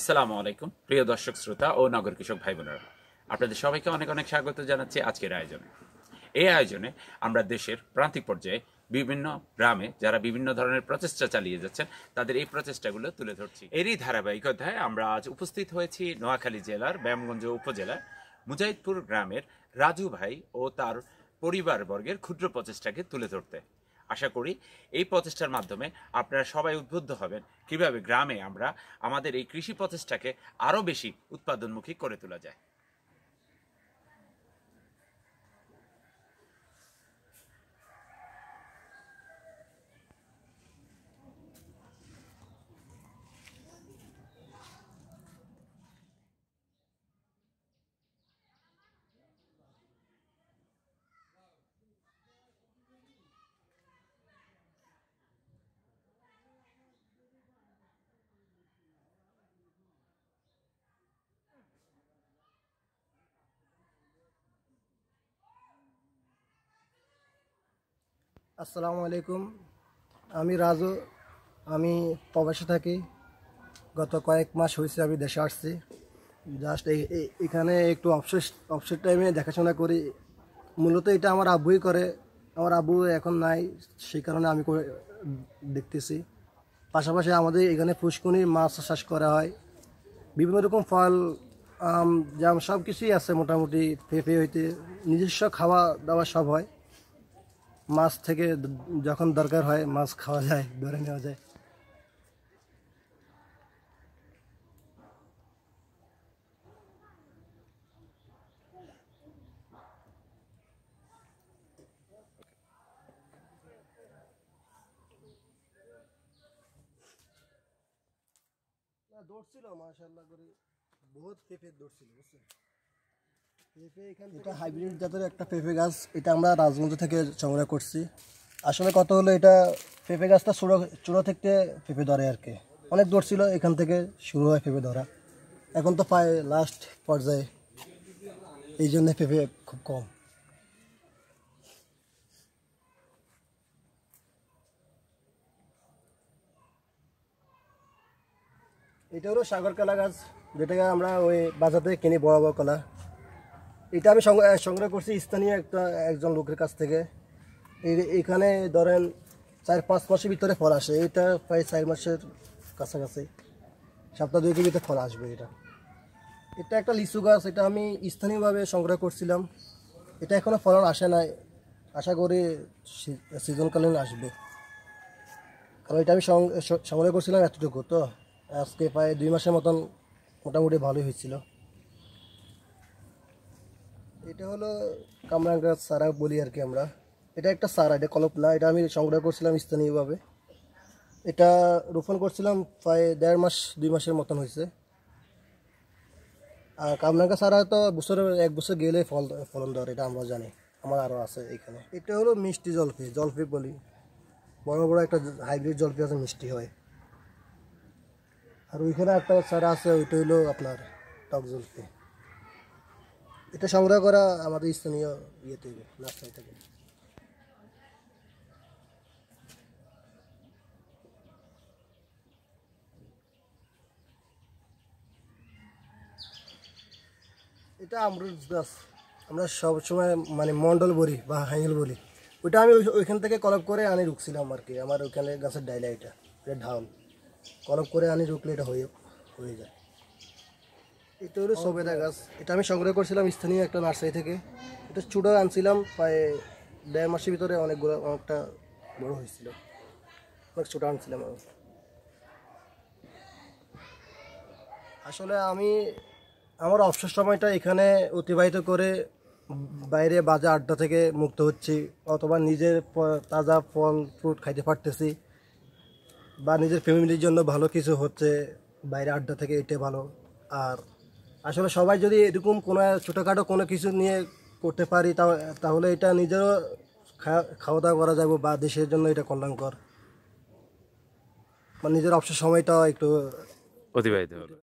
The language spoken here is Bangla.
আসসালামু আলাইকুম প্রিয় দর্শক শ্রোতা ও নগর কৃষক ভাই বোনেরা আপনাদের সবাইকে অনেক অনেক স্বাগত জানাচ্ছি আজকের আয়োজনে এই আয়োজনে আমরা দেশের প্রান্তিক পর্যায়ে বিভিন্ন গ্রামে যারা বিভিন্ন ধরনের প্রচেষ্টা চালিয়ে যাচ্ছেন তাদের এই প্রচেষ্টাগুলো তুলে ধরছি এরই ধারাবাহিকতায় আমরা আজ উপস্থিত হয়েছি নোয়াখালী জেলার ব্যায়ামগঞ্জ উপজেলার মুজাহিদপুর গ্রামের রাজু ভাই ও তার পরিবারবর্গের ক্ষুদ্র প্রচেষ্টাকে তুলে ধরতে আশা করি এই প্রচেষ্টার মাধ্যমে আপনারা সবাই উদ্বুদ্ধ হবেন কিভাবে গ্রামে আমরা আমাদের এই কৃষি প্রচেষ্টাকে আরও বেশি উৎপাদনমুখী করে তোলা যায় আসসালামু আলাইকুম আমি রাজু আমি প্রবাসে থাকি গত কয়েক মাস হয়েছে আমি দেশে আসছি জাস্ট এখানে একটু অফসেট অফসেট টাইমে দেখাশোনা করি মূলত এটা আমার আব্বুই করে আমার আব্বু এখন নাই সেই কারণে আমি দেখতেছি পাশাপাশি আমাদের এখানে ফুসকুনি মাছ চাষ করা হয় বিভিন্ন রকম ফল আম জাম সব কিছুই আছে মোটামুটি পেঁপে হইতে নিজস্ব খাওয়া দাওয়া সব হয় মাছ থেকে যখন দরকার হয় মাছ খাওয়া যায় ধরে নেওয়া যায় দৌড়ছিল মাশাল্লাহ করে বহুত পেঁপে দৌড়ছিল বুঝছেন এটা হাইব্রিড জাতের একটা পেঁপে গাছ এটা আমরা রাজগঞ্জ থেকে সংগ্রহ করছি আসলে কত হলো এটা পেঁপে গাছটা চূড়া চূড়া থেকে পেঁপে ধরে আর কি অনেক দূর ছিল এখান থেকে শুরু হয় পেঁপে ধরা এখন তো পায় লাস্ট পর্যায়ে এই জন্য পেঁপে খুব কম এটা হলো সাগর কলা গাছ যেটাকে আমরা ওই বাজার থেকে কিনি বড় বড় কলা এটা আমি সংগ্রহ করছি স্থানীয় একটা একজন লোকের কাছ থেকে এখানে ধরেন চার পাঁচ মাসের ভিতরে ফল আসে এটা প্রায় চার মাসের কাছাকাছি সপ্তাহ দুই কেজিতে ফল আসবে এটা এটা একটা লিচু গাছ এটা আমি স্থানীয়ভাবে সংগ্রহ করছিলাম এটা এখনও ফলন আসে নাই আশা করি সিজনকালীন আসবে কারণ এটা আমি সংগ্রহ করছিলাম এতটুকু তো আজকে প্রায় দুই মাসের মতন মোটামুটি ভালোই হয়েছিল এটা হলো কামরাঙ্গা সারা বলি আর কি আমরা এটা একটা সারা এটা কলপ না এটা আমি সংগ্রহ করছিলাম স্থানীয়ভাবে এটা রোপণ করছিলাম প্রায় দেড় মাস দুই মাসের মতন হয়েছে আর কামরাঙ্গা সারা তো বছরে এক বছর গেলে ফল ফলন ধরে এটা আমরা জানি আমার আরও আছে এখানে এটা হলো মিষ্টি জলফি জলফি বলি বড় বড় একটা হাইব্রিড জলফি আছে মিষ্টি হয় আর ওইখানে একটা সারা আছে ওইটা হলো আপনার টক জলফি এটা সংগ্রহ করা আমাদের স্থানীয় ইয়ে থেকে নার্সারি থেকে এটা আমরুদ গাছ আমরা সবসময় মানে মন্ডল বলি বা হাইল বলি ওটা আমি ওইখান থেকে কলপ করে আনি রুকছিলাম আর কি আমার ওইখানে গাছের ডাইলা এটা এটা ঢাউন কলপ করে আনি রুকলে এটা হয়ে হয়ে যায় এটা হলো সবেদা গাছ এটা আমি সংগ্রহ করছিলাম স্থানীয় একটা নার্সারি থেকে এটা চূড়া আনছিলাম প্রায় দেড় মাসের ভিতরে অনেকগুলো অনেকটা বড় হয়েছিল অনেক চূড়া আনছিলাম আমি আসলে আমি আমার অবসর সময়টা এখানে অতিবাহিত করে বাইরে বাজার আড্ডা থেকে মুক্ত হচ্ছি অথবা নিজের তাজা ফল ফ্রুট খাইতে পারতেছি বা নিজের ফ্যামিলির জন্য ভালো কিছু হচ্ছে বাইরে আড্ডা থেকে এটা ভালো আর আসলে সবাই যদি এরকম কোনো ছোটোখাটো কোনো কিছু নিয়ে করতে পারি তাহলে এটা নিজেরও খাওয়া দাওয়া করা যাবে বা দেশের জন্য এটা কল্যাণকর নিজের অবসর সময়টা একটু অতিবাহিত হবে